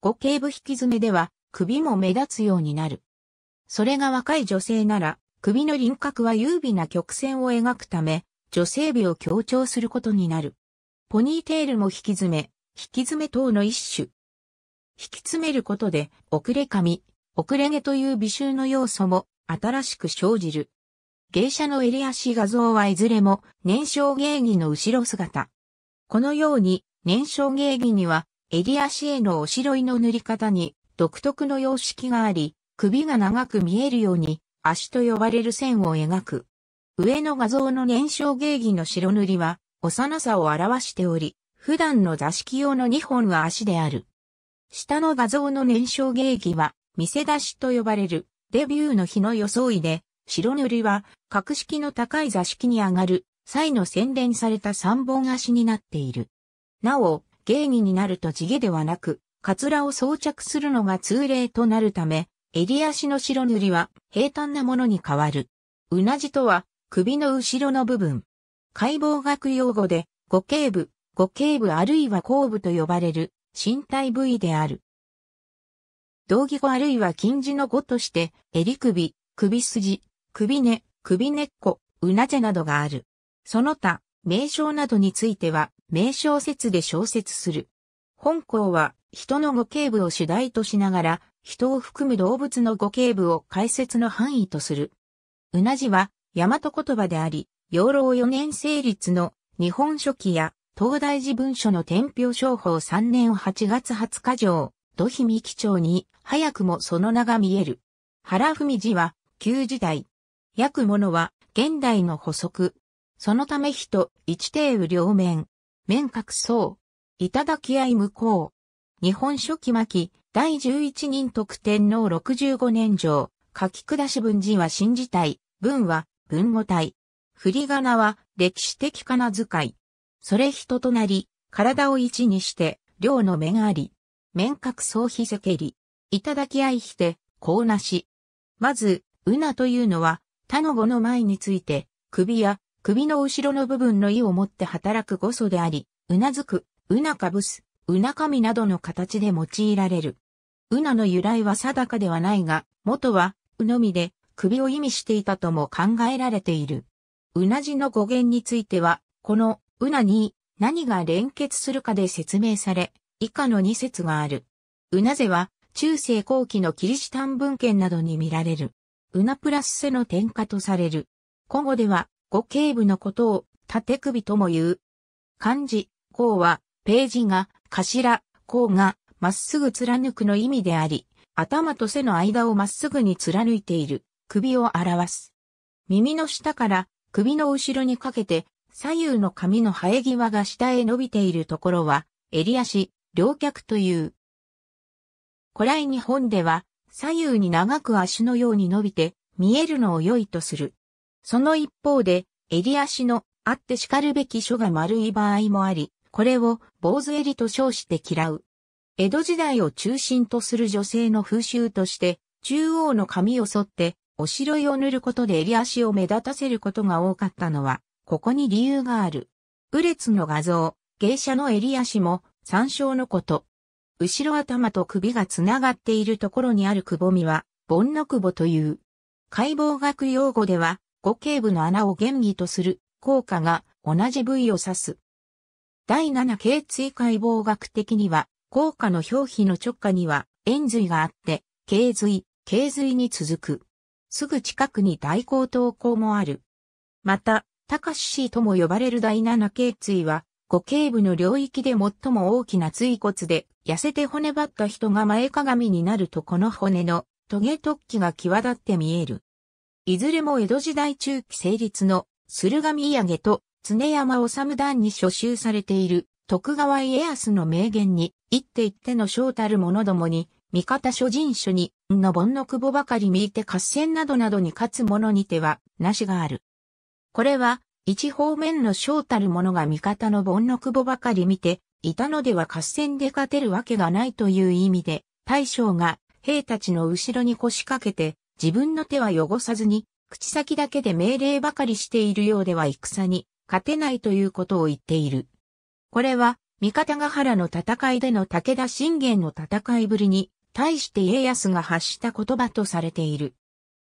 後頸部引き爪では首も目立つようになる。それが若い女性なら首の輪郭は優美な曲線を描くため女性美を強調することになる。ポニーテールも引き爪、引き爪等の一種。引き詰めることで遅れ髪、遅れ毛という美醜の要素も新しく生じる。芸者の襟足画像はいずれも年少芸妓の後ろ姿。このように年少芸妓には襟足へのおしろいの塗り方に独特の様式があり、首が長く見えるように足と呼ばれる線を描く。上の画像の燃焼芸儀の白塗りは幼さを表しており、普段の座敷用の2本は足である。下の画像の燃焼芸儀は見せ出しと呼ばれるデビューの日の装いで、白塗りは格式の高い座敷に上がる際の洗練された3本足になっている。なお、芸儀になると地毛ではなく、カツラを装着するのが通例となるため、襟足の白塗りは平坦なものに変わる。うなじとは、首の後ろの部分。解剖学用語で、五形部、五形部あるいは後部と呼ばれる身体部位である。同義語あるいは近似の語として、襟首、首筋、首根、首根っこ、うなぜなどがある。その他、名称などについては、名小説で小説する。本校は人の語形部を主題としながら、人を含む動物の語形部を解説の範囲とする。うなじは、大和言葉であり、養老4年成立の日本書紀や東大寺文書の天平商法3年8月20日上、土姫美紀町に早くもその名が見える。原文字は旧時代。訳者は現代の補足。そのため人一定雨両面。面格層。だき合い向こう。日本書紀巻、第11人特天皇65年上、書き下し文字は信じたい、文は文語体。振り仮名は歴史的仮名遣い。それ人となり、体を一にして、量の面あり。面格層ひせけり。だき合いして、こうなし。まず、うなというのは、他の語の前について、首や首の後ろの部分の意を持って働く語素であり、うなずく、うなかぶす、うなかみなどの形で用いられる。うなの由来は定かではないが、元は、うのみで、首を意味していたとも考えられている。うなじの語源については、この、うなに、何が連結するかで説明され、以下の2説がある。うなぜは、中世後期のキリシタン文献などに見られる。うなプラスせの点火とされる。古語では、五警部のことを縦首とも言う。漢字、甲は、ページが、頭、甲が、まっすぐ貫くの意味であり、頭と背の間をまっすぐに貫いている、首を表す。耳の下から首の後ろにかけて、左右の髪の生え際が下へ伸びているところは、襟足、両脚という。古来日本では、左右に長く足のように伸びて、見えるのを良いとする。その一方で、襟足のあって叱るべき書が丸い場合もあり、これを坊主襟と称して嫌う。江戸時代を中心とする女性の風習として、中央の髪を沿って、おしろいを塗ることで襟足を目立たせることが多かったのは、ここに理由がある。ウレツの画像、芸者の襟足も、参照のこと。後ろ頭と首がつながっているところにあるくぼみは、盆のくぼという。解剖学用語では、五頸部の穴を原義とする効果が同じ部位を指す。第七頸椎解剖学的には、効果の表皮の直下には円髄があって、頸髄、頸髄に続く。すぐ近くに大口頭孔もある。また、高氏とも呼ばれる第七頸椎は、五頸部の領域で最も大きな椎骨で、痩せて骨張った人が前鏡になるとこの骨のトゲ突起が際立って見える。いずれも江戸時代中期成立の駿河土産と常山治段に所集されている徳川家康の名言に、一手一手の正たる者どもに、味方諸人書に、の盆の久保ばかり見いて合戦などなどに勝つ者にては、なしがある。これは、一方面の正たる者が味方の盆の久保ばかり見て、いたのでは合戦で勝てるわけがないという意味で、大将が、兵たちの後ろに腰掛けて、自分の手は汚さずに、口先だけで命令ばかりしているようでは戦に勝てないということを言っている。これは、三方ヶ原の戦いでの武田信玄の戦いぶりに、対して家康が発した言葉とされている。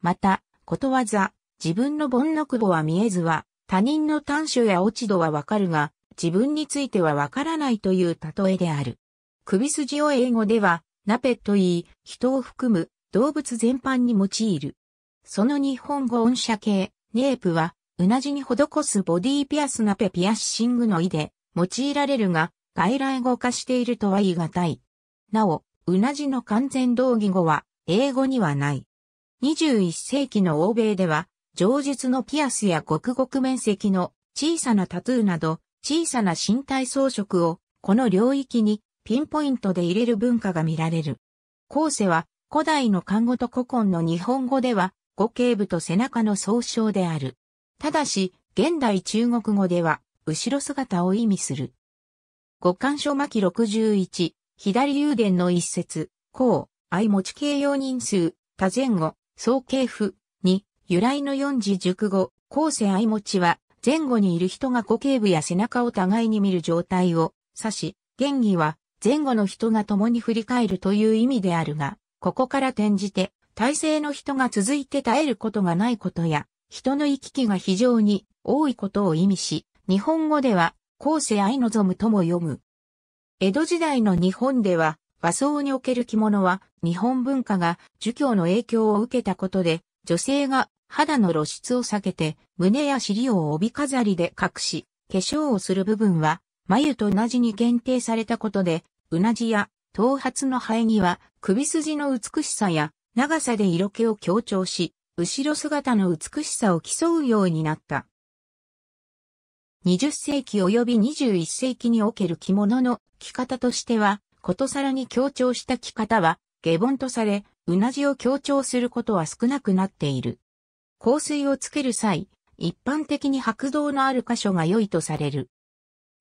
また、ことわざ、自分の盆の久保は見えずは、他人の短所や落ち度はわかるが、自分についてはわからないという例えである。首筋を英語では、ナペと言い、人を含む動物全般に用いる。その日本語音社系、ネープは、うなじに施すボディピアスなペピアッシングの意で、用いられるが、外来語化しているとは言い難い。なお、うなじの完全同義語は、英語にはない。21世紀の欧米では、上述のピアスや極く面積の小さなタトゥーなど、小さな身体装飾を、この領域にピンポイントで入れる文化が見られる。後世は、古代の漢語と古今の日本語では、語形部と背中の総称である。ただし、現代中国語では、後ろ姿を意味する。五漢書巻61、左遊伝の一節、項、相持ち形容人数、多前後、総系譜、に、由来の四字熟語、後世相持ちは、前後にいる人が語形部や背中を互いに見る状態を指し、原義は前後の人が共に振り返るという意味であるが、ここから転じて、体制の人が続いて絶えることがないことや、人の行き来が非常に多いことを意味し、日本語では、後世愛望むとも読む。江戸時代の日本では、和装における着物は、日本文化が儒教の影響を受けたことで、女性が肌の露出を避けて、胸や尻を帯飾りで隠し、化粧をする部分は、眉と同じに限定されたことで、うなじや頭髪の生え際、首筋の美しさや長さで色気を強調し、後ろ姿の美しさを競うようになった。20世紀及び21世紀における着物の着方としては、ことさらに強調した着方は、下本とされ、うなじを強調することは少なくなっている。香水をつける際、一般的に白銅のある箇所が良いとされる。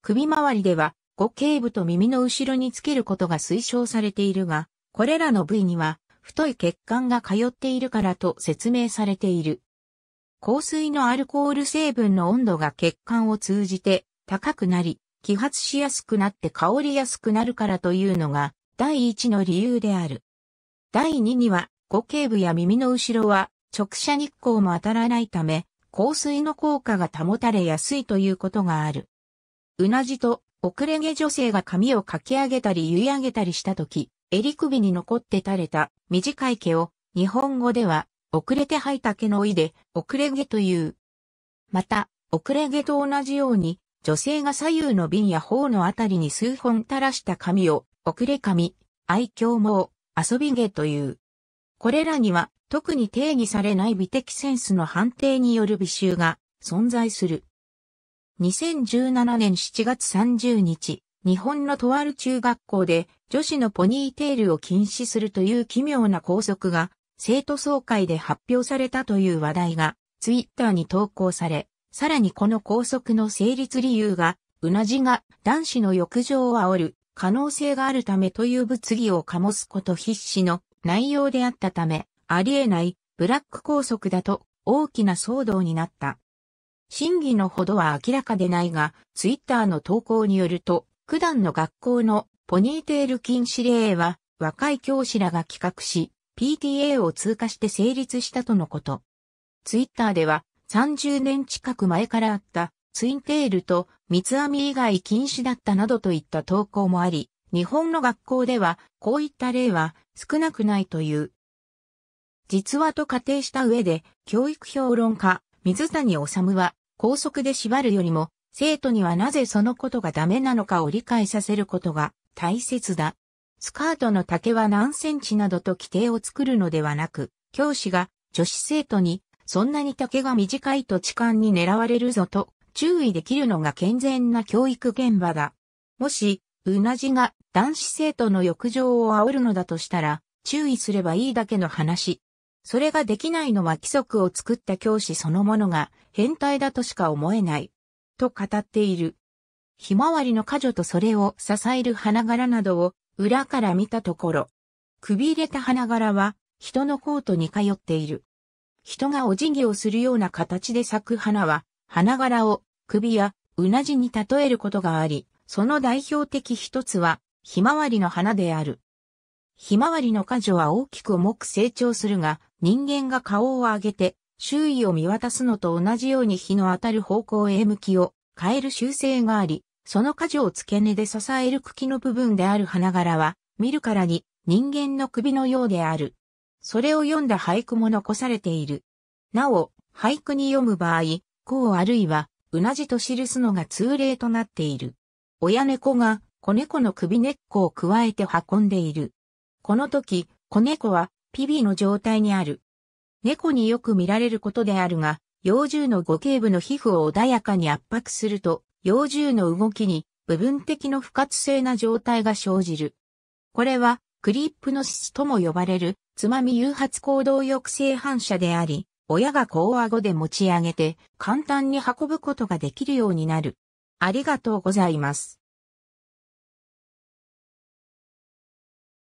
首周りでは、後頸部と耳の後ろにつけることが推奨されているが、これらの部位には太い血管が通っているからと説明されている。香水のアルコール成分の温度が血管を通じて高くなり、揮発しやすくなって香りやすくなるからというのが第一の理由である。第二には、後頸部や耳の後ろは直射日光も当たらないため、香水の効果が保たれやすいということがある。うなじと遅れ毛女性が髪をかき上げたり結い上げたりした時、襟首に残って垂れた短い毛を日本語では遅れて吐いた毛の意いで遅れ毛という。また、遅れ毛と同じように女性が左右の瓶や頬のあたりに数本垂らした髪を遅れ髪、愛嬌毛、遊び毛という。これらには特に定義されない美的センスの判定による美醜が存在する。2017年7月30日、日本のとある中学校で女子のポニーテールを禁止するという奇妙な校則が生徒総会で発表されたという話題がツイッターに投稿され、さらにこの校則の成立理由が、うなじが男子の浴場を煽る可能性があるためという物議を醸すこと必死の内容であったため、ありえないブラック校則だと大きな騒動になった。真偽のほどは明らかでないが、ツイッターの投稿によると、九段の学校のポニーテール禁止令は若い教師らが企画し、PTA を通過して成立したとのこと。ツイッターでは30年近く前からあったツインテールと三つ編み以外禁止だったなどといった投稿もあり、日本の学校ではこういった例は少なくないという。実話と仮定した上で教育評論家水谷治は高速で縛るよりも、生徒にはなぜそのことがダメなのかを理解させることが大切だ。スカートの丈は何センチなどと規定を作るのではなく、教師が女子生徒にそんなに丈が短いと痴漢に狙われるぞと注意できるのが健全な教育現場だ。もし、うなじが男子生徒の浴場を煽るのだとしたら、注意すればいいだけの話。それができないのは規則を作った教師そのものが変態だとしか思えない。と語っている。ひまわりの果女とそれを支える花柄などを裏から見たところ、くびれた花柄は人のコートに通っている。人がお辞儀をするような形で咲く花は、花柄を首やうなじに例えることがあり、その代表的一つは、ひまわりの花である。ひまわりの果樹は大きく重く成長するが、人間が顔を上げて、周囲を見渡すのと同じように日の当たる方向へ向きを変える習性があり、その果樹を付け根で支える茎の部分である花柄は、見るからに人間の首のようである。それを読んだ俳句も残されている。なお、俳句に読む場合、こうあるいは、うなじと記すのが通例となっている。親猫が子猫の首根っこを加えて運んでいる。この時、子猫はピビの状態にある。猫によく見られることであるが、幼獣の五頸部の皮膚を穏やかに圧迫すると、幼獣の動きに部分的の不活性な状態が生じる。これは、クリップの質とも呼ばれる、つまみ誘発行動抑制反射であり、親が高顎で持ち上げて、簡単に運ぶことができるようになる。ありがとうございます。